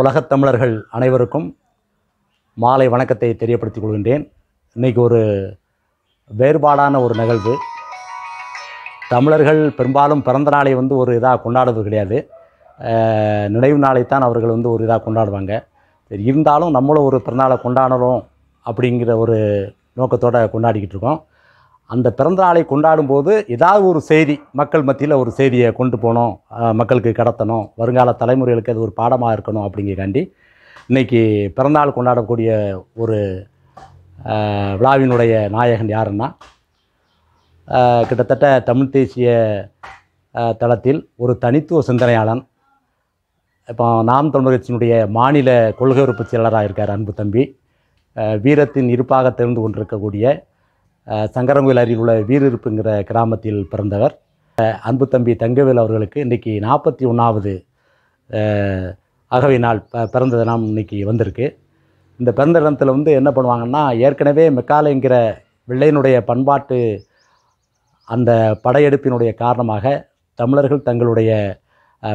உலகத் தமிழர்கள் அனைவருக்கும் மாலை வணக்கத்தை தெரியப்படுத்திக் கொள்கின்றேன் இன்றைக்கி ஒரு வேறுபாடான ஒரு நிகழ்வு தமிழர்கள் பெரும்பாலும் பிறந்த நாளை வந்து ஒரு இதாக கொண்டாடுவது கிடையாது நினைவு நாளைத்தான் அவர்கள் வந்து ஒரு இதாக கொண்டாடுவாங்க இருந்தாலும் நம்மளும் ஒரு பிறந்தநாளை கொண்டாடுறோம் அப்படிங்கிற ஒரு நோக்கத்தோடு கொண்டாடிக்கிட்டு இருக்கோம் அந்த பிறந்தநாளை கொண்டாடும் போது ஏதாவது ஒரு செய்தி மக்கள் மத்தியில் ஒரு செய்தியை கொண்டு போகணும் மக்களுக்கு கடத்தணும் வருங்கால தலைமுறைகளுக்கு அது ஒரு பாடமாக இருக்கணும் அப்படிங்கிறக்காண்டி இன்றைக்கி பிறந்தநாள் கொண்டாடக்கூடிய ஒரு விழாவினுடைய நாயகன் யாருன்னா கிட்டத்தட்ட தமிழ் தேசிய தளத்தில் ஒரு தனித்துவ சிந்தனையாளன் இப்போ நாம் தமிழர் கட்சியினுடைய மாநில கொள்கை உறுப்பு செயலராக இருக்கார் அன்பு தம்பி வீரத்தின் இருப்பாக தெரிந்து கொண்டிருக்கக்கூடிய சங்கரங்கோயில் அருகில் உள்ள வீரிருப்புங்கிற கிராமத்தில் பிறந்தவர் அன்பு தம்பி தங்கவேல் அவர்களுக்கு இன்றைக்கி நாற்பத்தி ஒன்றாவது அகவை நாள் ப பிறந்த தினம் இன்றைக்கி வந்திருக்கு இந்த பிறந்த தினத்தில் வந்து என்ன பண்ணுவாங்கன்னா ஏற்கனவே மெக்காலைங்கிற வெள்ளையனுடைய பண்பாட்டு அந்த படையெடுப்பினுடைய காரணமாக தமிழர்கள் தங்களுடைய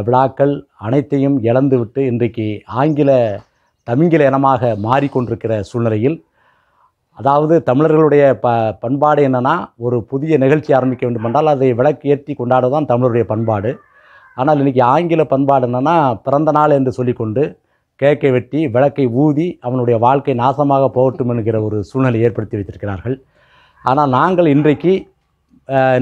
விழாக்கள் அனைத்தையும் இழந்துவிட்டு இன்றைக்கு ஆங்கில தமிங்கில இனமாக மாறிக்கொண்டிருக்கிற சூழ்நிலையில் அதாவது தமிழர்களுடைய ப பண்பாடு என்னென்னா ஒரு புதிய நிகழ்ச்சி ஆரம்பிக்க வேண்டுமென்றால் அதை விளக்கு ஏற்றி கொண்டாடுவதுதான் தமிழருடைய பண்பாடு ஆனால் இன்றைக்கி ஆங்கில பண்பாடு என்னென்னா பிறந்த நாள் என்று சொல்லிக்கொண்டு கேக்கை வெட்டி விளக்கை ஊதி அவனுடைய வாழ்க்கை நாசமாக போகட்டும் என்கிற ஒரு சூழ்நிலை ஏற்படுத்தி வைத்திருக்கிறார்கள் ஆனால் நாங்கள் இன்றைக்கு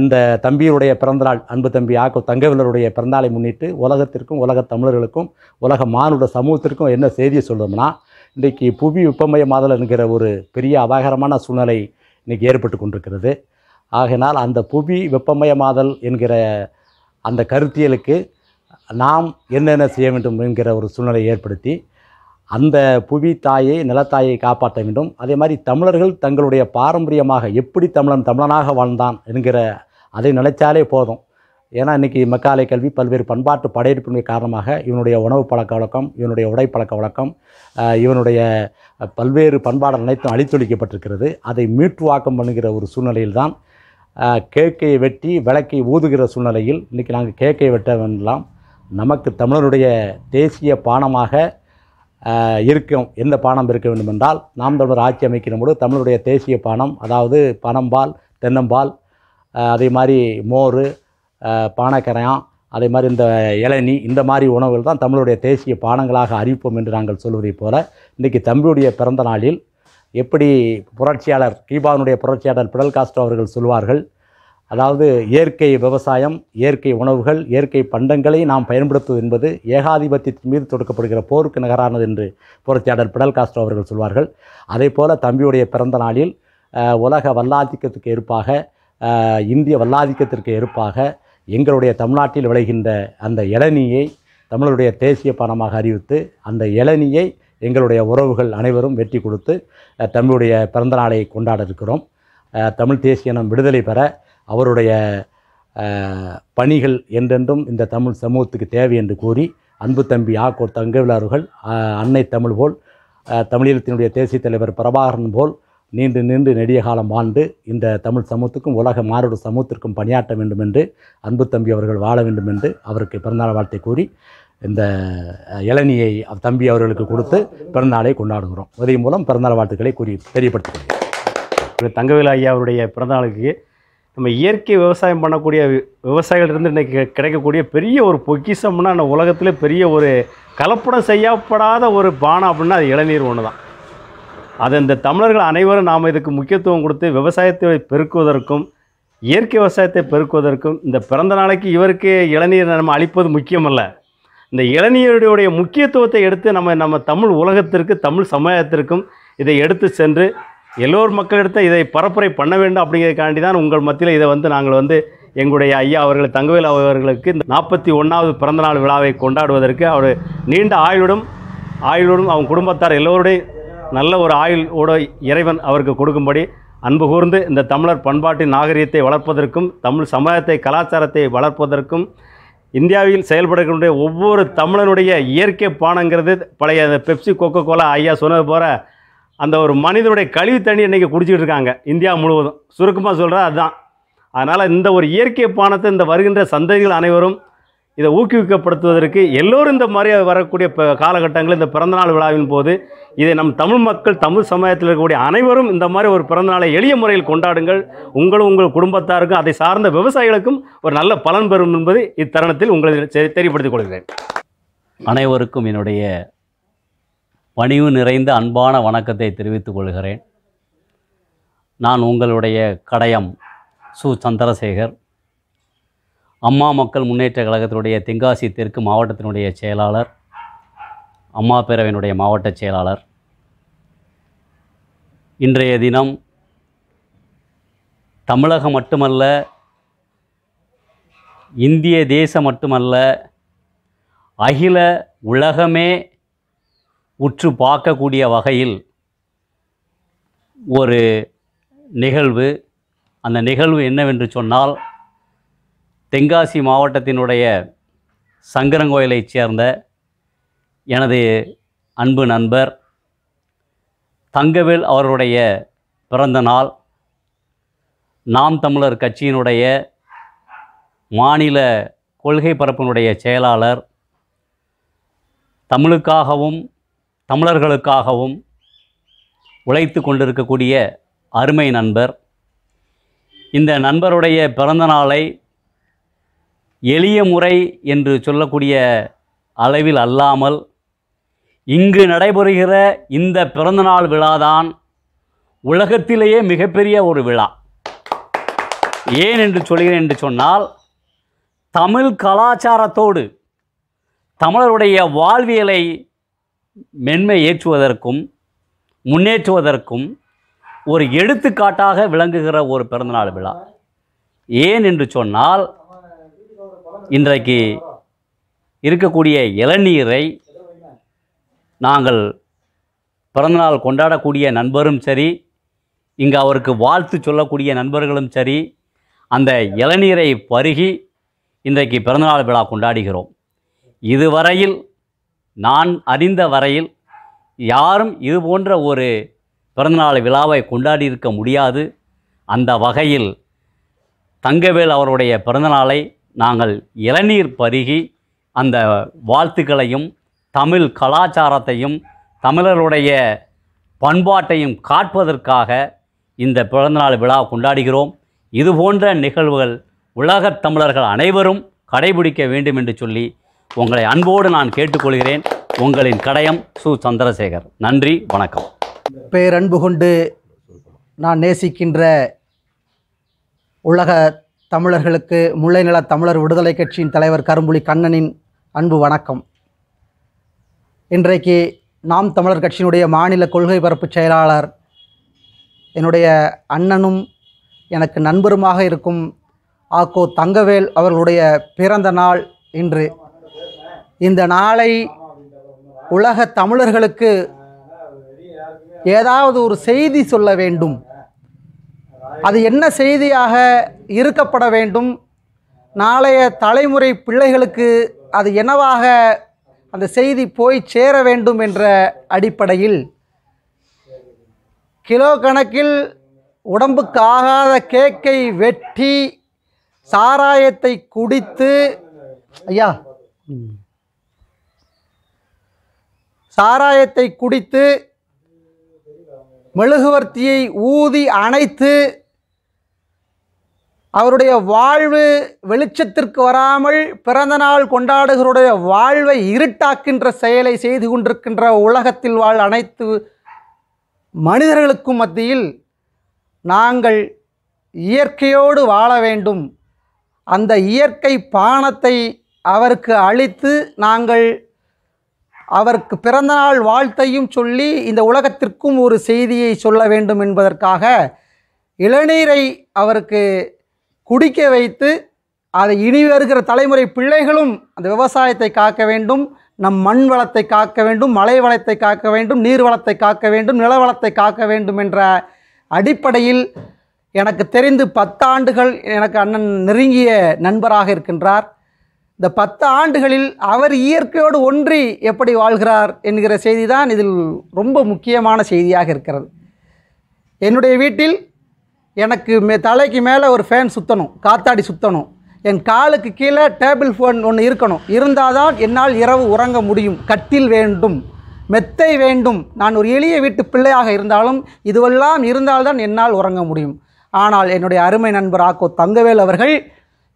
இந்த தம்பியுடைய பிறந்தநாள் அன்பு தம்பி ஆக்கோ தங்கவிலருடைய பிறந்தநாளை முன்னிட்டு உலகத்திற்கும் உலக தமிழர்களுக்கும் உலக மானுட சமூகத்திற்கும் என்ன செய்தியை சொல்லணும்னா இன்றைக்கு புவி வெப்பமயமாதல் என்கிற ஒரு பெரிய அபாயகரமான சூழ்நிலை இன்றைக்கி ஏற்பட்டு கொண்டிருக்கிறது ஆகினால் அந்த புவி வெப்பமயமாதல் என்கிற அந்த கருத்தியலுக்கு நாம் என்னென்ன செய்ய வேண்டும் என்கிற ஒரு சூழ்நிலையை ஏற்படுத்தி அந்த புவி தாயை நிலத்தாயை காப்பாற்ற வேண்டும் அதே மாதிரி தமிழர்கள் தங்களுடைய பாரம்பரியமாக எப்படி தமிழன் தமிழனாக வாழ்ந்தான் என்கிற அதை நினைச்சாலே போதும் ஏன்னா இன்றைக்கி மக்காலை கல்வி பல்வேறு பண்பாட்டு படையெடுப்பின் காரணமாக இவனுடைய உணவு பழக்க வழக்கம் இவனுடைய உடை பழக்க வழக்கம் இவனுடைய பல்வேறு பண்பாடல் அனைத்தும் அழித்தொழிக்கப்பட்டிருக்கிறது அதை மீட்டுவாக்கம் பண்ணுகிற ஒரு சூழ்நிலையில்தான் கேக்கையை வெட்டி விளக்கை ஊதுகிற சூழ்நிலையில் இன்றைக்கி நாங்கள் கேக்கை வெட்ட வேண்டலாம் நமக்கு தமிழருடைய தேசிய பானமாக இருக்கும் எந்த பானம் இருக்க வேண்டுமென்றால் நாம் தமிழர் ஆட்சி அமைக்கிற போது தமிழருடைய தேசிய பானம் அதாவது பனம்பால் தென்னம்பால் அதே மாதிரி மோர் பானக்கரையான் அதே மாதிரி இந்த இளநி இந்த மாதிரி உணவுகள் தான் தமிழுடைய தேசிய பானங்களாக அறிவிப்போம் என்று நாங்கள் சொல்வதைப் போல இன்றைக்கி தம்பியுடைய பிறந்த நாளில் எப்படி புரட்சியாளர் கீபானுடைய புரட்சியாளர் பிடல் காஸ்டோ அவர்கள் சொல்வார்கள் அதாவது இயற்கை விவசாயம் இயற்கை உணவுகள் இயற்கை பண்டங்களை நாம் பயன்படுத்துவது என்பது ஏகாதிபத்தியத்தின் மீது தொடுக்கப்படுகிற போருக்கு நகரானது என்று புரட்சியாளர் பிடல் காஸ்டோ அவர்கள் சொல்வார்கள் அதே போல் தம்பியுடைய பிறந்த நாளில் உலக வல்லாதிக்கத்துக்கு இருப்பாக இந்திய வல்லாதிக்கத்திற்கு எருப்பாக எங்களுடைய தமிழ்நாட்டில் விளைகின்ற அந்த இளநியை தமிழருடைய தேசிய பணமாக அறிவித்து அந்த இளநியை எங்களுடைய உறவுகள் அனைவரும் வெற்றி கொடுத்து தமிழுடைய நாளை கொண்டாட இருக்கிறோம் தமிழ் தேசியனம் விடுதலை பெற அவருடைய பணிகள் என்றென்றும் இந்த தமிழ் சமூகத்துக்கு தேவை என்று கூறி அன்பு தம்பி ஆக்கோர் தங்கவிழார்கள் அன்னை தமிழ் போல் தமிழீழத்தினுடைய தேசிய தலைவர் பிரபாகரன் போல் நீண்டு நீண்டு நெடிய காலம் வாழ்ந்து இந்த தமிழ் சமூகத்துக்கும் உலக மாறுடு சமூகத்திற்கும் பணியாற்ற வேண்டும் என்று அன்பு தம்பி அவர்கள் வாழ வேண்டும் என்று அவருக்கு பிறந்தநாள் வாழ்த்தை கூறி இந்த இளநியை தம்பி அவர்களுக்கு கொடுத்து பிறந்தநாளை கொண்டாடுகிறோம் உதவி மூலம் பிறந்தநாள் வாழ்த்துக்களை கூறி தெரியப்படுத்துகிறேன் தங்கவேலு ஐயா அவருடைய பிறந்தநாளுக்கு நம்ம இயற்கை விவசாயம் பண்ணக்கூடிய இருந்து இன்றைக்கி கிடைக்கக்கூடிய பெரிய ஒரு பொக்கிசம்னா அந்த உலகத்தில் பெரிய ஒரு கலப்படம் செய்யப்படாத ஒரு பானம் அப்படின்னா அது இளநீர் ஒன்று தான் அது இந்த தமிழர்கள் அனைவரும் நாம் இதுக்கு முக்கியத்துவம் கொடுத்து விவசாயத்தை பெருக்குவதற்கும் இயற்கை விவசாயத்தை பெருக்குவதற்கும் இந்த பிறந்த நாளைக்கு இவருக்கு இளநீர் நம்ம அளிப்பது முக்கியமல்ல இந்த இளநீருடைய முக்கியத்துவத்தை எடுத்து நம்ம நம்ம தமிழ் உலகத்திற்கு தமிழ் சமுதாயத்திற்கும் இதை எடுத்து சென்று எல்லோர் மக்களிடத்த இதை பரப்புரை பண்ண வேண்டும் அப்படிங்கிறதுக்காண்டி தான் உங்கள் மத்தியில் இதை வந்து நாங்கள் வந்து எங்களுடைய ஐயா அவர்கள் தங்கவேல் அவர்களுக்கு இந்த நாற்பத்தி ஒன்றாவது பிறந்தநாள் விழாவை கொண்டாடுவதற்கு அவர் நீண்ட ஆயுளுடன் ஆயுளுடன் அவங்க குடும்பத்தார் எல்லோருடைய நல்ல ஒரு ஆயுள் ஓட இறைவன் அவருக்கு கொடுக்கும்படி அன்பு கூர்ந்து இந்த தமிழர் பண்பாட்டின் நாகரீகத்தை வளர்ப்பதற்கும் தமிழ் சமுதாயத்தை கலாச்சாரத்தை வளர்ப்பதற்கும் இந்தியாவில் செயல்படக்கூடிய ஒவ்வொரு தமிழனுடைய இயற்கை பானங்கிறது பழைய பெப்சி கோகோ கோலா ஐயா சொன்னது போல் அந்த ஒரு மனிதனுடைய கழிவு தண்ணி இன்றைக்கி குடிச்சிக்கிட்டு இருக்காங்க இந்தியா முழுவதும் சுருக்கமாக சொல்கிறா அதுதான் அதனால் இந்த ஒரு இயற்கை பானத்தை இந்த வருகின்ற சந்ததிகள் அனைவரும் இதை ஊக்குவிக்கப்படுத்துவதற்கு எல்லோரும் இந்த மாதிரி வரக்கூடிய காலகட்டங்களில் இந்த பிறந்தநாள் விழாவின் போது இதை நம் தமிழ் மக்கள் தமிழ் சமயத்தில் இருக்கக்கூடிய அனைவரும் இந்த மாதிரி ஒரு பிறந்தநாளை எளிய முறையில் கொண்டாடுங்கள் உங்களும் உங்கள் குடும்பத்தாருக்கும் அதை சார்ந்த விவசாயிகளுக்கும் ஒரு நல்ல பலன் பெறும் என்பது இத்தருணத்தில் உங்களை தெரியப்படுத்திக் கொள்கிறேன் அனைவருக்கும் என்னுடைய பணிவு நிறைந்த அன்பான வணக்கத்தை தெரிவித்துக் கொள்கிறேன் நான் உங்களுடைய கடையம் சு சந்திரசேகர் அம்மா மக்கள் முன்னேற்ற கழகத்தினுடைய தென்காசி தெற்கு மாவட்டத்தினுடைய செயலாளர் அம்மா பேரவையினுடைய மாவட்ட செயலாளர் இன்றைய தினம் தமிழகம் மட்டுமல்ல இந்திய தேசம் மட்டுமல்ல அகில உலகமே உற்று பார்க்கக்கூடிய வகையில் ஒரு நிகழ்வு அந்த நிகழ்வு என்னவென்று சொன்னால் தென்காசி மாவட்டத்தினுடைய சங்கரங்கோயிலைச் சேர்ந்த எனது அன்பு நண்பர் தங்கவேல் அவருடைய பிறந்த நாள் நாம் தமிழர் கட்சியினுடைய மாநில கொள்கை பரப்பினுடைய செயலாளர் தமிழுக்காகவும் தமிழர்களுக்காகவும் உழைத்து கொண்டிருக்கக்கூடிய அருமை நண்பர் இந்த நண்பருடைய பிறந்த நாளை எளிய முறை என்று சொல்லக்கூடிய அளவில் அல்லாமல் இங்கு நடைபெறுகிற இந்த பிறந்தநாள் விழாதான் உலகத்திலேயே மிகப்பெரிய ஒரு விழா ஏன் என்று சொல்கிறேன் என்று சொன்னால் தமிழ் கலாச்சாரத்தோடு தமிழருடைய வாழ்வியலை மென்மை ஏற்றுவதற்கும் முன்னேற்றுவதற்கும் ஒரு எடுத்துக்காட்டாக விளங்குகிற ஒரு பிறந்தநாள் விழா ஏன் என்று சொன்னால் இன்றைக்கு இருக்கக்கூடிய இளநீரை நாங்கள் பிறந்தநாள் கொண்டாடக்கூடிய நண்பரும் சரி இங்கே அவருக்கு வாழ்த்து சொல்லக்கூடிய நண்பர்களும் சரி அந்த இளநீரை பருகி இன்றைக்கு பிறந்தநாள் விழா கொண்டாடுகிறோம் இதுவரையில் நான் அறிந்த வரையில் யாரும் இது போன்ற ஒரு பிறந்தநாள் விழாவை கொண்டாடி இருக்க முடியாது அந்த வகையில் தங்கவேல் அவருடைய பிறந்தநாளை நாங்கள் இளநீர் பருகி அந்த வாழ்த்துக்களையும் தமிழ் கலாச்சாரத்தையும் தமிழருடைய பண்பாட்டையும் காட்பதற்காக இந்த பிறந்தநாள் விழா கொண்டாடுகிறோம் இது போன்ற நிகழ்வுகள் உலகத் தமிழர்கள் அனைவரும் கடைபிடிக்க வேண்டும் என்று சொல்லி உங்களை அன்போடு நான் கேட்டுக்கொள்கிறேன் உங்களின் கடையம் சு சந்திரசேகர் நன்றி வணக்கம் பேரன்பு கொண்டு நான் நேசிக்கின்ற உலக தமிழர்களுக்கு முல்லைநில தமிழர் விடுதலை கட்சியின் தலைவர் கரும்புலி கண்ணனின் அன்பு வணக்கம் இன்றைக்கு நாம் தமிழர் கட்சியினுடைய மாநில கொள்கை பரப்பு செயலாளர் என்னுடைய அண்ணனும் எனக்கு நண்பருமாக இருக்கும் ஆக்கோ தங்கவேல் அவர்களுடைய பிறந்த நாள் இன்று இந்த நாளை உலக தமிழர்களுக்கு ஏதாவது ஒரு செய்தி சொல்ல வேண்டும் அது என்ன செய்தியாக இருக்கப்பட வேண்டும் நாளைய தலைமுறை பிள்ளைகளுக்கு அது என்னவாக அந்த செய்தி போய் சேர வேண்டும் என்ற அடிப்படையில் கிலோ கணக்கில் உடம்புக்கு ஆகாத கேக்கை வெட்டி சாராயத்தை குடித்து ஐயா சாராயத்தை குடித்து மெழுகுவர்த்தியை ஊதி அணைத்து அவருடைய வாழ்வு வெளிச்சத்திற்கு வராமல் பிறந்த நாள் வாழ்வை இருட்டாக்கின்ற செயலை செய்து கொண்டிருக்கின்ற உலகத்தில் வாழ் அனைத்து மனிதர்களுக்கும் மத்தியில் நாங்கள் இயற்கையோடு வாழ வேண்டும் அந்த இயற்கை பானத்தை அவருக்கு அளித்து நாங்கள் அவருக்கு பிறந்தநாள் வாழ்த்தையும் சொல்லி இந்த உலகத்திற்கும் ஒரு செய்தியை சொல்ல வேண்டும் என்பதற்காக இளநீரை அவருக்கு குடிக்க வைத்து அதை இனி வருகிற தலைமுறை பிள்ளைகளும் அந்த விவசாயத்தை காக்க வேண்டும் நம் மண் வளத்தை காக்க வேண்டும் மலை வளத்தை காக்க வேண்டும் நீர் வளத்தை காக்க வேண்டும் நிலவளத்தை காக்க வேண்டும் என்ற அடிப்படையில் எனக்கு தெரிந்து பத்து ஆண்டுகள் எனக்கு அண்ணன் நெருங்கிய நண்பராக இருக்கின்றார் இந்த பத்து ஆண்டுகளில் அவர் இயற்கையோடு ஒன்றி எப்படி வாழ்கிறார் என்கிற செய்தி தான் இதில் ரொம்ப முக்கியமான செய்தியாக இருக்கிறது என்னுடைய வீட்டில் எனக்கு மே தலைக்கு மேலே ஒரு ஃபேன் சுற்றணும் காத்தாடி சுற்றணும் என் காலுக்கு கீழே டேபிள் ஃபோன் ஒன்று இருக்கணும் இருந்தால் தான் என்னால் இரவு உறங்க முடியும் கட்டில் வேண்டும் மெத்தை வேண்டும் நான் ஒரு எளிய வீட்டு பிள்ளையாக இருந்தாலும் இதுவெல்லாம் இருந்தால்தான் என்னால் உறங்க முடியும் ஆனால் என்னுடைய அருமை நண்பர் ஆக்கோ தங்கவேல் அவர்கள்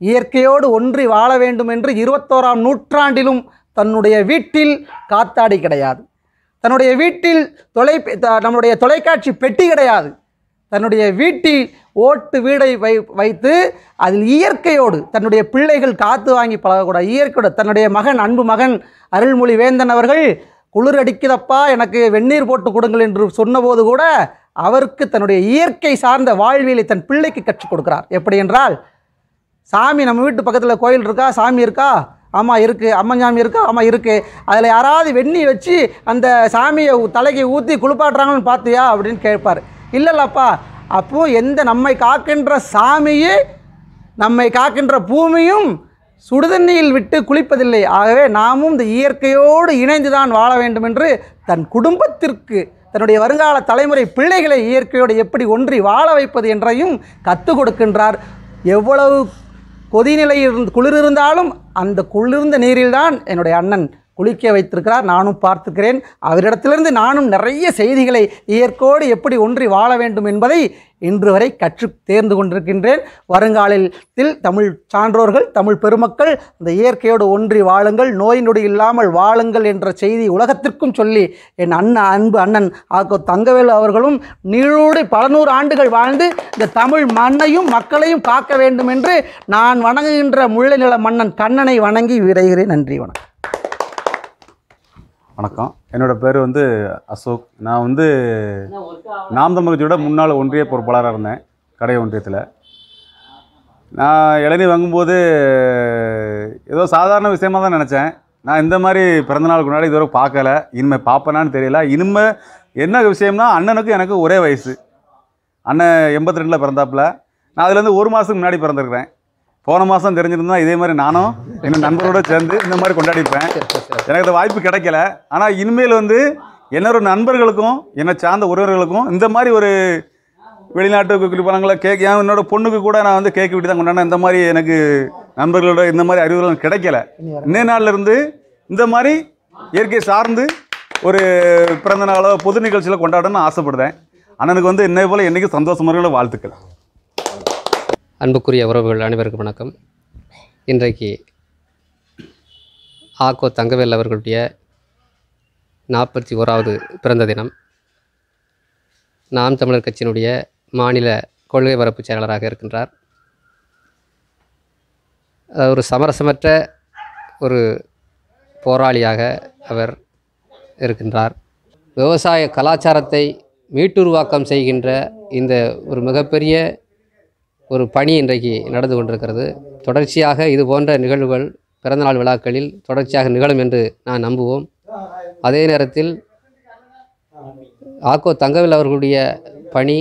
இயற்கையோடு ஒன்றி வாழ வேண்டும் என்று இருபத்தோராம் நூற்றாண்டிலும் தன்னுடைய வீட்டில் காத்தாடி கிடையாது தன்னுடைய வீட்டில் தொலை நம்முடைய தொலைக்காட்சி பெட்டி கிடையாது தன்னுடைய வீட்டில் ஓட்டு வீடை வை வைத்து அதில் இயற்கையோடு தன்னுடைய பிள்ளைகள் காத்து வாங்கி பழகக்கூடாது இயற்கையோடு தன்னுடைய மகன் அன்பு மகன் அருள்மொழி வேந்தன் அவர்கள் குளிர் அடிக்குதப்பா எனக்கு வெந்நீர் போட்டு கொடுங்கள் என்று சொன்னபோது கூட அவருக்கு தன்னுடைய இயற்கை சார்ந்த வாழ்வியலை தன் பிள்ளைக்கு கற்றுக் கொடுக்குறார் எப்படி என்றால் சாமி நம்ம வீட்டு பக்கத்தில் கோயில் இருக்கா சாமி இருக்கா ஆமாம் இருக்குது அம்மன் சாமி இருக்கா ஆமாம் இருக்குது அதில் யாராவது வெந்நி வச்சு அந்த சாமியை தலைக்கு ஊற்றி குளிப்பாட்டுறாங்கன்னு பார்த்தியா அப்படின்னு கேட்பார் இல்லைல்லப்பா அப்போது எந்த நம்மை காக்கின்ற சாமியே நம்மை காக்கின்ற பூமியும் சுடுதண்ணியில் விட்டு குளிப்பதில்லை ஆகவே நாமும் இந்த இயற்கையோடு இணைந்து தான் வாழ வேண்டும் என்று தன் குடும்பத்திற்கு தன்னுடைய வருங்கால தலைமுறை பிள்ளைகளை இயற்கையோடு எப்படி ஒன்றி வாழ வைப்பது என்றையும் கற்றுக் கொடுக்கின்றார் எவ்வளவு கொதிநிலையில் குளிர் இருந்தாலும் அந்த குளிர்ந்த நீரில்தான் என்னுடைய அண்ணன் குளிக்க வைத்திருக்கிறார் நானும் பார்த்துக்கிறேன் அவரிடத்திலிருந்து நானும் நிறைய செய்திகளை இயற்கோடு எப்படி ஒன்றி வாழ வேண்டும் என்பதை இன்று வரை கற்று தேர்ந்து கொண்டிருக்கின்றேன் வருங்காலத்தில் தமிழ் சான்றோர்கள் தமிழ் பெருமக்கள் அந்த இயற்கையோடு ஒன்றி வாழுங்கள் நோய் நொடி இல்லாமல் வாழுங்கள் என்ற செய்தி உலகத்திற்கும் சொல்லி என் அண்ணன் அன்பு அண்ணன் ஆக்கோ தங்கவேலு அவர்களும் நீழோடு பல நூறு ஆண்டுகள் வாழ்ந்து இந்த தமிழ் மண்ணையும் மக்களையும் காக்க வேண்டும் என்று நான் வணங்குகின்ற முல்லை நில மன்னன் கண்ணனை வணங்கி விரைகிறேன் நன்றி வணக்கம் வணக்கம் என்னோடய பேர் வந்து அசோக் நான் வந்து நாம் தமிழ்ச்சியோட முன்னாள் ஒன்றிய பொறுப்பாளராக இருந்தேன் கடை ஒன்றியத்தில் நான் இளநீர் வாங்கும்போது ஏதோ சாதாரண விஷயமாக தான் நினச்சேன் நான் இந்த மாதிரி பிறந்தநாளுக்கு முன்னாடி இதுவரை பார்க்கல இனிமேல் பார்ப்பேனான்னு தெரியல இனிமேல் என்ன விஷயம்னா அண்ணனுக்கு எனக்கு ஒரே வயசு அண்ணன் எண்பத்தி ரெண்டில் பிறந்தாப்புல நான் அதுலேருந்து ஒரு மாதத்துக்கு முன்னாடி பிறந்திருக்கிறேன் போன மாதம் தெரிஞ்சிருந்தா இதே மாதிரி நானும் என்னோட நண்பரோட சேர்ந்து இந்த மாதிரி கொண்டாடிப்பேன் எனக்கு அந்த வாய்ப்பு கிடைக்கல ஆனால் இனிமேல் வந்து என்னோட நண்பர்களுக்கும் என்னை சார்ந்த உறவர்களுக்கும் இந்த மாதிரி ஒரு வெளிநாட்டுக்கு குறிப்பாங்களா கேக் ஏன் என்னோட பொண்ணுக்கு கூட நான் வந்து கேக் விட்டு தான் கொண்டாடினேன் இந்த மாதிரி எனக்கு நண்பர்களோட இந்த மாதிரி அறிவுகள் கிடைக்கல இன்னே நாள்லேருந்து இந்த மாதிரி இயற்கை சார்ந்து ஒரு பிறந்த நாளோ பொது நிகழ்ச்சியில் கொண்டாடணும்னு ஆசைப்படுறேன் அண்ணனுக்கு வந்து என்னை போல் என்றைக்கும் சந்தோஷமாக வாழ்த்துக்கள் அன்புக்குரிய உறவுகள் அனைவருக்கும் வணக்கம் இன்றைக்கு ஆக்கோ தங்கவேல் அவர்களுடைய நாற்பத்தி ஓராவது பிறந்த தினம் நாம் தமிழர் கட்சியினுடைய மாநில கொள்கை வரப்பு செயலாளராக இருக்கின்றார் ஒரு சமரசமற்ற ஒரு போராளியாக அவர் இருக்கின்றார் விவசாய கலாச்சாரத்தை மீட்டுருவாக்கம் செய்கின்ற இந்த ஒரு மிகப்பெரிய ஒரு பணி இன்றைக்கு நடந்து கொண்டிருக்கிறது தொடர்ச்சியாக இது போன்ற நிகழ்வுகள் பிறந்தநாள் விழாக்களில் தொடர்ச்சியாக நிகழும் என்று நான் நம்புவோம் அதே நேரத்தில் ஆக்கோ தங்கவில் அவர்களுடைய பணி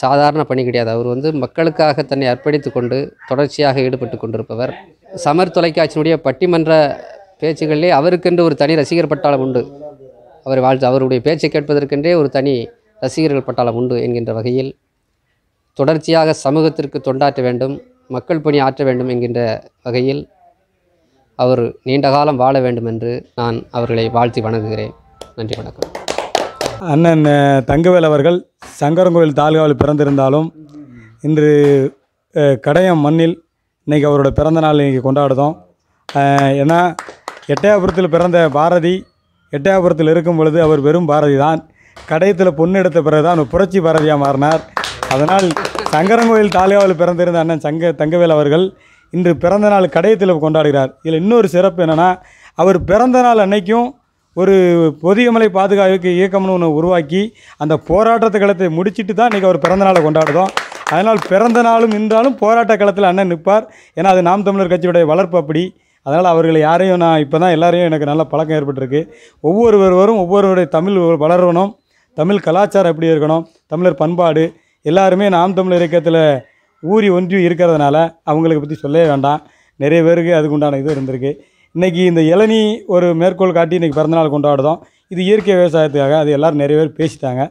சாதாரண பணி கிடையாது அவர் வந்து மக்களுக்காக தன்னை அர்ப்பணித்து கொண்டு தொடர்ச்சியாக ஈடுபட்டு கொண்டிருப்பவர் சமர் தொலைக்காட்சியினுடைய பட்டிமன்ற பேச்சுகளிலே அவருக்கென்று ஒரு தனி ரசிகர் பட்டாளம் உண்டு அவர் வாழ்த்து அவருடைய பேச்சை கேட்பதற்கென்றே ஒரு தனி ரசிகர்கள் பட்டாளம் உண்டு என்கின்ற வகையில் தொடர்ச்சியாக சமூகத்திற்கு தொண்டாற்ற வேண்டும் மக்கள் பணி ஆற்ற வேண்டும் என்கின்ற வகையில் அவர் நீண்ட காலம் வாழ வேண்டும் என்று நான் அவர்களை வாழ்த்தி வணங்குகிறேன் நன்றி வணக்கம் அண்ணன் தங்கவேல் அவர்கள் சங்கரங்கோவில் தாலுகாவில் பிறந்திருந்தாலும் இன்று கடையம் மண்ணில் இன்றைக்கி அவரோட பிறந்த நாள் இன்றைக்கி கொண்டாடுதோம் ஏன்னா எட்டயபுரத்தில் பிறந்த பாரதி எட்டயபுரத்தில் இருக்கும் பொழுது அவர் வெறும் பாரதி தான் கடையத்தில் பொண்ணு எடுத்த பிறகு தான் புரட்சி பாரதியாக மாறினார் அதனால் சங்கரங்கோயில் தாலியாவில் பிறந்திருந்த அண்ணன் சங்க தங்கவேல் அவர்கள் இன்று பிறந்த நாள் கடையத்தில் கொண்டாடுகிறார் இதில் இன்னொரு சிறப்பு என்னென்னா அவர் பிறந்த நாள் அன்னைக்கும் ஒரு பொதியமலை பாதுகாப்பு இயக்கம்னு ஒன்று உருவாக்கி அந்த போராட்டத்து களத்தை முடிச்சுட்டு தான் இன்றைக்கி அவர் பிறந்த நாளை கொண்டாடுதோம் அதனால் பிறந்த நாளும் நின்றாலும் போராட்ட களத்தில் அண்ணன் நிற்பார் ஏன்னா அது நாம் தமிழர் கட்சியுடைய வளர்ப்பு அப்படி அதனால் அவர்களை யாரையும் நான் இப்போ தான் எல்லாரையும் எனக்கு நல்ல பழக்கம் ஏற்பட்டிருக்கு ஒவ்வொருவருவரும் ஒவ்வொருவருடைய தமிழ் வளரணும் தமிழ் கலாச்சாரம் எப்படி இருக்கணும் தமிழர் பண்பாடு எல்லாருமே நாம் தமிழர் இயக்கத்தில் ஊறி ஒன்றியும் இருக்கிறதுனால அவங்களுக்கு பற்றி சொல்லவே வேண்டாம் நிறைய பேருக்கு அதுக்கு உண்டான இது இருந்திருக்கு இன்றைக்கி இந்த இளநீ ஒரு மேற்கோள் காட்டி இன்றைக்கி பிறந்தநாள் கொண்டாடுதோம் இது இயற்கை விவசாயத்துக்காக அது எல்லோரும் நிறைய பேர் பேசிட்டாங்க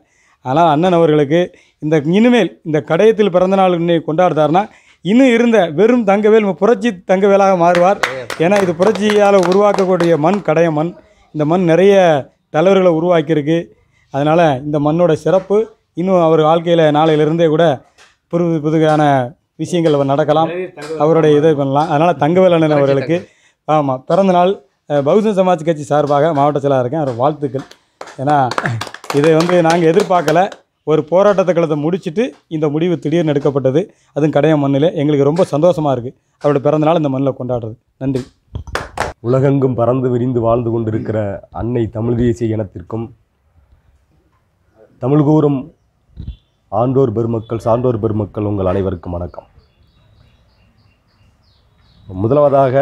ஆனால் அண்ணன் அவர்களுக்கு இந்த இனிமேல் இந்த கடையத்தில் பிறந்தநாள் இன்னைக்கு கொண்டாடுதாருன்னா இன்னும் இருந்த வெறும் தங்கவேல் புரட்சி தங்கவேலாக மாறுவார் ஏன்னா இது புரட்சியால் உருவாக்கக்கூடிய மண் கடைய மண் இந்த மண் நிறைய தலைவர்களை உருவாக்கியிருக்கு அதனால் இந்த மண்ணோட சிறப்பு இன்னும் அவர் வாழ்க்கையில் நாளையிலிருந்தே கூட புது புதுகான விஷயங்கள் அவர் நடக்கலாம் அவருடைய இதை பண்ணலாம் அதனால் தங்கவேலண்ணன் அவர்களுக்கு ஆமாம் பிறந்த நாள் பகுஜன் சமாஜ் கட்சி சார்பாக மாவட்ட செயலாக இருக்கேன் அவர் வாழ்த்துக்கள் ஏன்னா இதை வந்து நாங்கள் எதிர்பார்க்கல ஒரு போராட்டத்தை கலத்தை முடிச்சுட்டு இந்த முடிவு திடீர்னு எடுக்கப்பட்டது அதுவும் கடையம் மண்ணில் எங்களுக்கு ரொம்ப சந்தோஷமாக இருக்குது அவரோட பிறந்தநாள் இந்த மண்ணில் கொண்டாடுறது நன்றி உலகெங்கும் பறந்து விரிந்து வாழ்ந்து கொண்டிருக்கிற அன்னை தமிழ் தேசிய இனத்திற்கும் தமிழ் கூறும் ஆண்டோர் பெருமக்கள் சான்றோர் பெருமக்கள் உங்கள் அனைவருக்கும் வணக்கம் முதலாவதாக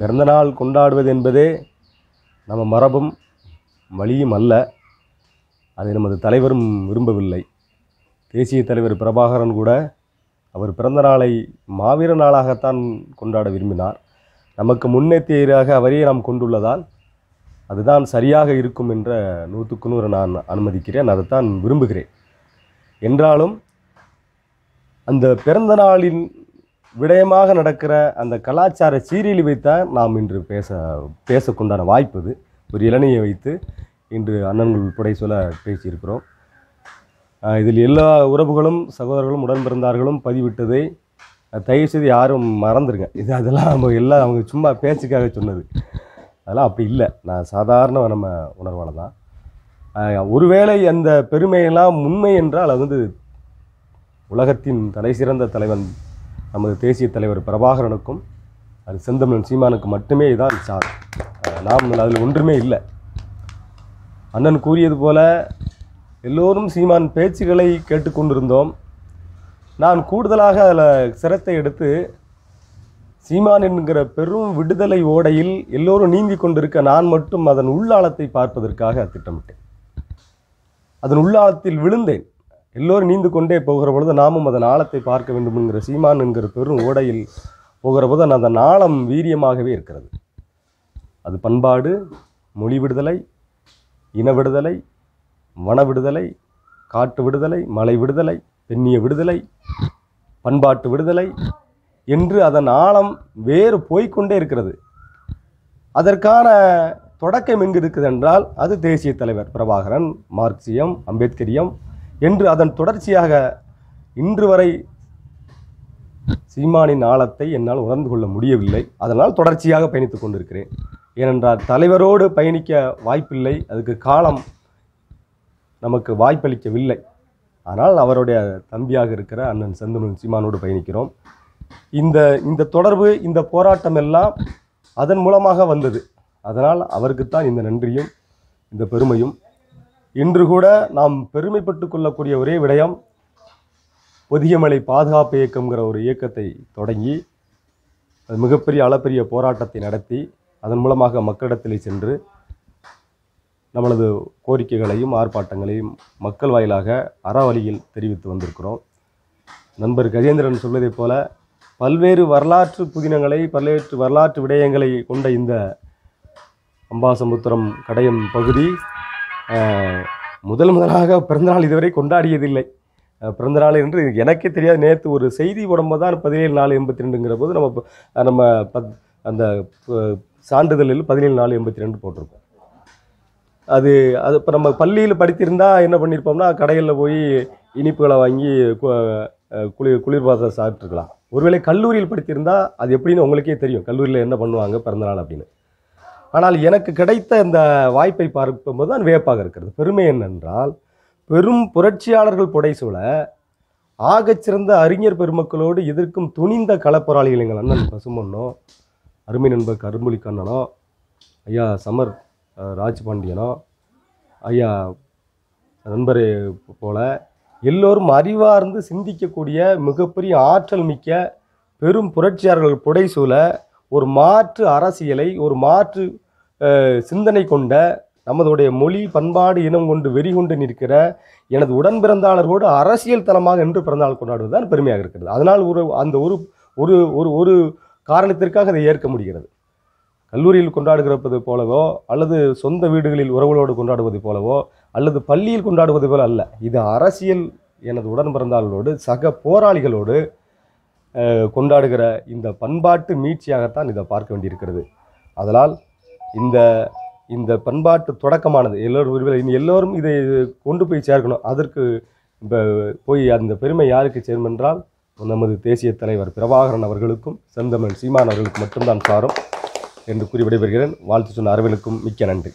பிறந்தநாள் கொண்டாடுவது என்பதே நம்ம மரபும் வழியும் அல்ல அதை நமது தலைவரும் விரும்பவில்லை தேசிய தலைவர் பிரபாகரன் கூட அவர் பிறந்த நாளை மாவீர நாளாகத்தான் கொண்டாட விரும்பினார் நமக்கு முன்னெத்தியராக அவரையே நாம் கொண்டுள்ளதால் அதுதான் சரியாக இருக்கும் என்ற நூற்றுக்கு நூறு நான் அனுமதிக்கிறேன் அதை தான் விரும்புகிறேன் என்றாலும் அந்த பிறந்த நாளின் விடயமாக நடக்கிற அந்த கலாச்சார சீரியலி வைத்தான் நாம் இன்று பேச பேசக்குண்டான வாய்ப்பு ஒரு இளநியை வைத்து இன்று அண்ணன்கள் உட்படை சொல்ல பேசியிருக்கிறோம் இதில் எல்லா உறவுகளும் சகோதரர்களும் உடன்பிறந்தார்களும் பதிவிட்டதை தயவு செய்து யாரும் மறந்துருங்க இது அதெல்லாம் நம்ம எல்லாம் அவங்க சும்மா பேச்சுக்காக சொன்னது அதெல்லாம் அப்படி இல்லை நான் சாதாரண நம்ம உணர்வால் தான் ஒருவேளை அந்த பெருமையெல்லாம் உண்மை என்றால் அது வந்து உலகத்தின் தலை சிறந்த தலைவன் நமது தேசிய தலைவர் பிரபாகரனுக்கும் அது செந்தமிழன் சீமானுக்கு மட்டுமே தான் சார் நாம் அதில் ஒன்றுமே இல்லை அண்ணன் கூறியது போல எல்லோரும் சீமான் பேச்சுகளை கேட்டுக்கொண்டிருந்தோம் நான் கூடுதலாக அதில் சிரத்தை எடுத்து சீமான் என்கிற பெரும் விடுதலை ஓடையில் எல்லோரும் நீந்தி கொண்டிருக்க நான் மட்டும் அதன் உள்ளாழத்தை பார்ப்பதற்காக திட்டமிட்டேன் அதன் உள்ளாளத்தில் விழுந்தேன் எல்லோரும் நீந்து கொண்டே போகிற பொழுது நாமும் அதன் ஆழத்தை பார்க்க வேண்டும் என்கிற சீமான் என்கிற பெரும் ஓடையில் போகிற போது அந்த ஆழம் வீரியமாகவே இருக்கிறது அது பண்பாடு மொழி விடுதலை இன விடுதலை வன விடுதலை காட்டு விடுதலை மலை விடுதலை பெண்ணிய விடுதலை பண்பாட்டு விடுதலை என்று அதன் ஆழம் வேறு போய்கொண்டே இருக்கிறது அதற்கான தொடக்கம் எங்கு இருக்குது என்றால் அது தேசிய தலைவர் பிரபாகரன் மார்க்சியம் அம்பேத்கரியம் என்று அதன் தொடர்ச்சியாக இன்று வரை சீமானின் ஆழத்தை என்னால் உணர்ந்து கொள்ள முடியவில்லை அதனால் தொடர்ச்சியாக பயணித்து கொண்டிருக்கிறேன் ஏனென்றால் தலைவரோடு பயணிக்க வாய்ப்பில்லை அதுக்கு காலம் நமக்கு வாய்ப்பளிக்கவில்லை ஆனால் அவருடைய தம்பியாக இருக்கிற அண்ணன் சந்தனு சீமானோடு பயணிக்கிறோம் இந்த இந்த தொடர்பு இந்த போராட்டம் எல்லாம் அதன் மூலமாக வந்தது அதனால் அவருக்குத்தான் இந்த நன்றியும் இந்த பெருமையும் இன்று கூட நாம் பெருமைப்பட்டு கொள்ளக்கூடிய ஒரே விடயம் பொதியமலை பாதுகாப்பு இயக்கங்கிற ஒரு இயக்கத்தை தொடங்கி அது மிகப்பெரிய அளப்பெரிய போராட்டத்தை நடத்தி அதன் மூலமாக மக்களிடத்திலே சென்று நம்மளது கோரிக்கைகளையும் ஆர்ப்பாட்டங்களையும் மக்கள் வாயிலாக அறவழியில் தெரிவித்து வந்திருக்கிறோம் நண்பர் கஜேந்திரன் சொல்வதைப் போல பல்வேறு வரலாற்று புதினங்களை பல்வேறு வரலாற்று விடயங்களை கொண்ட இந்த அம்பாசமுத்திரம் கடையம் பகுதி முதல் முதலாக பிறந்தநாள் இதுவரை கொண்டாடியதில்லை பிறந்தநாள் என்று எனக்கே தெரியாது நேற்று ஒரு செய்தி உடம்பு தான் பதினேழு நாலு எண்பத்தி ரெண்டுங்கிற போது நம்ம நம்ம பத் அந்த சான்றிதழில் பதினேழு நாலு எண்பத்தி ரெண்டு போட்டிருக்கோம் அது அது இப்போ நம்ம பள்ளியில் படித்திருந்தால் என்ன பண்ணியிருப்போம்னா கடையில் போய் இனிப்புகளை வாங்கி குளிர் குளிர்பாதம் சாப்பிட்ருக்கலாம் ஒருவேளை கல்லூரியில் படித்திருந்தால் அது எப்படின்னு உங்களுக்கே தெரியும் கல்லூரியில் என்ன பண்ணுவாங்க பிறந்தநாள் அப்படின்னு ஆனால் எனக்கு கிடைத்த இந்த வாய்ப்பை பார்க்கும்போது தான் வியப்பாக இருக்கிறது பெருமை என்னென்றால் பெரும் புரட்சியாளர்கள் புடைசூழ ஆகச்சிறந்த அறிஞர் பெருமக்களோடு எதிர்க்கும் துணிந்த களப்போராளிகள் எங்கள் அண்ணன் பசுமண்ணோ அருமை நண்பர் கருமொழி கண்ணனோ ஐயா சமர் ராஜ் பாண்டியனோ ஐயா நண்பரை போல எல்லோரும் அறிவார்ந்து சிந்திக்கக்கூடிய மிகப்பெரிய ஆற்றல் மிக்க பெரும் புரட்சியாளர்கள் புடைசூல ஒரு மாற்று அரசியலை ஒரு மாற்று சிந்தனை கொண்ட நமதுடைய மொழி பண்பாடு இனம் கொண்டு வெறி கொண்டு நிற்கிற எனது உடன் பிறந்தாளர்களோடு அரசியல் தளமாக என்று பிறந்தநாள் கொண்டாடுவது தான் பெருமையாக இருக்கிறது அதனால் ஒரு அந்த ஒரு ஒரு ஒரு காரணத்திற்காக அதை ஏற்க முடிகிறது கல்லூரியில் கொண்டாடுகிறப்பது போலவோ அல்லது சொந்த வீடுகளில் உறவுகளோடு கொண்டாடுவது போலவோ அல்லது பள்ளியில் கொண்டாடுவது போல அல்ல இது அரசியல் எனது உடன் பிறந்தார்களோடு சக போராளிகளோடு கொண்டாடுகிற இந்த பண்பாட்டு மீட்சியாகத்தான் இதை பார்க்க வேண்டியிருக்கிறது அதனால் இந்த இந்த பண்பாட்டு தொடக்கமானது எல்லோரும் எல்லோரும் இதை கொண்டு போய் சேர்க்கணும் அதற்கு இப்போ போய் அந்த பெருமை யாருக்கு சேர்மென்றால் நமது தேசிய தலைவர் பிரபாகரன் அவர்களுக்கும் செந்தமன் சீமான் அவர்களுக்கு மட்டும்தான் சாரும் என்று கூறி விடைபெறுகிறேன் வாழ்த்து சொன்ன அரவனுக்கும் மிக்க நன்றி